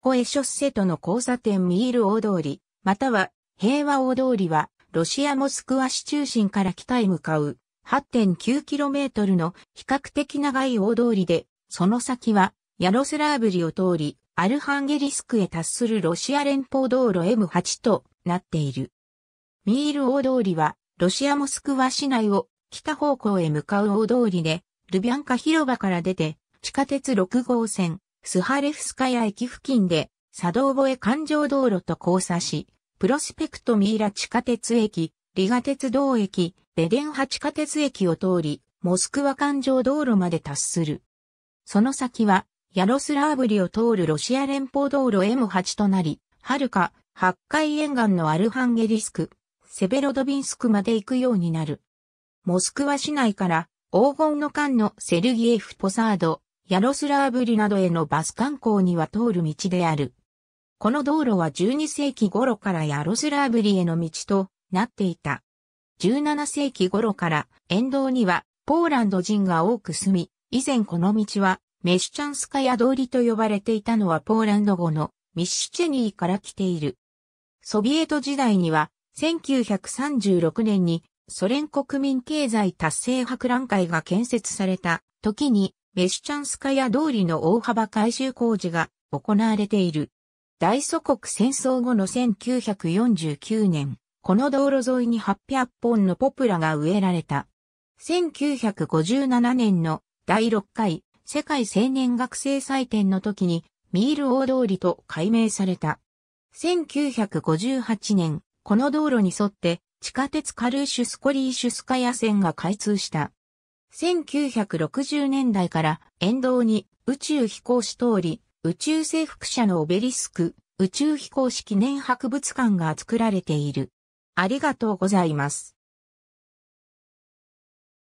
ホエショッセとの交差点ミール大通り、または平和大通りは、ロシアモスクワ市中心から北へ向かう 8.9km の比較的長い大通りで、その先はヤロスラーブリを通り、アルハンゲリスクへ達するロシア連邦道路 M8 となっている。ミール大通りは、ロシアモスクワ市内を北方向へ向かう大通りで、ルビャンカ広場から出て、地下鉄6号線、スハレフスカヤ駅付近で、サドーボエ環状道路と交差し、プロスペクトミイラ地下鉄駅、リガ鉄道駅、ベデンハ地下鉄駅を通り、モスクワ環状道路まで達する。その先は、ヤロスラーブリを通るロシア連邦道路 M8 となり、はるか、八海沿岸のアルハンゲリスク、セベロドビンスクまで行くようになる。モスクワ市内から、黄金の間のセルギエフ・ポサード、ヤロスラーブリなどへのバス観光には通る道である。この道路は12世紀頃からヤロスラーブリへの道となっていた。17世紀頃から沿道にはポーランド人が多く住み、以前この道はメシチャンスカヤ通りと呼ばれていたのはポーランド語のミッシュチェニーから来ている。ソビエト時代には1936年にソ連国民経済達成博覧会が建設された時にメシチャンスカヤ通りの大幅改修工事が行われている。大祖国戦争後の1949年、この道路沿いに800本のポプラが植えられた。1957年の第6回世界青年学生祭典の時にミール大通りと改名された。1958年、この道路に沿って地下鉄カルーシュスコリーシュスカヤ線が開通した。1960年代から沿道に宇宙飛行士通り、宇宙征服者のオベリスク、宇宙飛行士記念博物館が作られている。ありがとうございます。